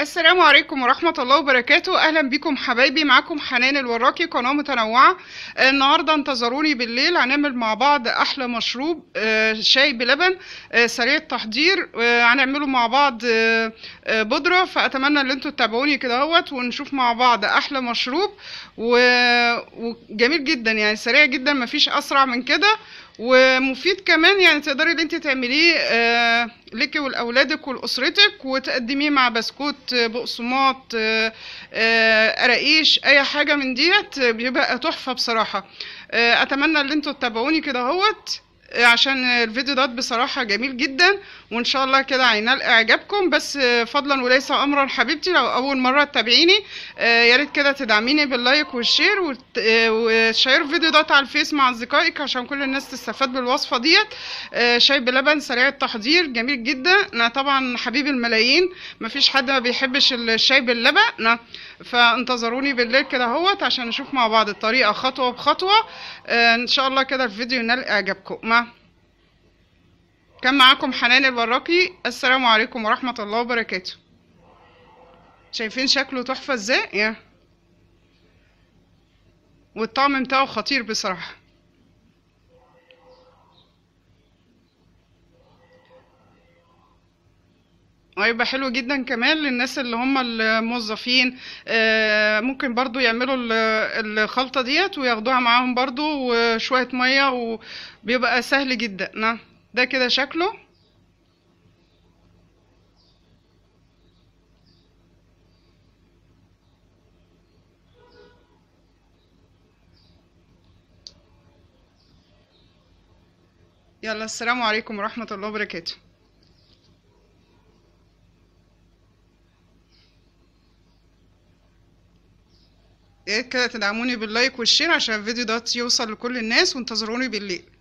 السلام عليكم ورحمة الله وبركاته أهلا بكم حبايبي معاكم حنان الوراكي قناة متنوعة النهاردة انتظروني بالليل هنعمل مع بعض أحلى مشروب آه، شاي بلبن آه، سريع التحضير آه، هنعمله مع بعض بودرة فأتمنى أن انتوا تتابعوني كده هوت ونشوف مع بعض أحلى مشروب و وجميل جدا يعني سريع جدا ما فيش اسرع من كده ومفيد كمان يعني تقدري ان انت تعمليه آه، لك ولاولادك ولاسرتك وتقدميه مع بسكوت بقسماط قراقيش آه، آه، اي حاجه من ديت بيبقى تحفه بصراحه اتمنى ان انتوا تتابعوني كده اهوت عشان الفيديو ده بصراحة جميل جدا وان شاء الله كده هينال اعجابكم بس فضلا وليس امرا حبيبتي لو اول مرة تتابعيني آه، يا ريت كده تدعميني باللايك والشير وتشيروا آه، الفيديو ده على الفيس مع اصدقائك عشان كل الناس تستفاد بالوصفة ديت آه، شاي بلبن سريع التحضير جميل جدا انا طبعا حبيب الملايين مفيش حد ما بيحبش الشاي باللبن فانتظروني بالليل كده هوت عشان نشوف مع بعض الطريقة خطوة بخطوة ان شاء الله كده الفيديو ينال اعجابكم مع كان معاكم حنان البراكي السلام عليكم ورحمة الله وبركاته شايفين شكله تحفة ازاي يا والطعم بتاعه خطير بصراحة هيبقى حلو جدا كمان للناس اللي هم الموظفين آه، ممكن برضو يعملوا الخلطة ديت وياخدوها معاهم برضو وشوية مية وبيبقى سهل جدا نعم ده كده شكله يلا السلام عليكم ورحمة الله وبركاته ايه كده تدعموني باللايك والشير عشان الفيديو ده يوصل لكل الناس وانتظروني بالليل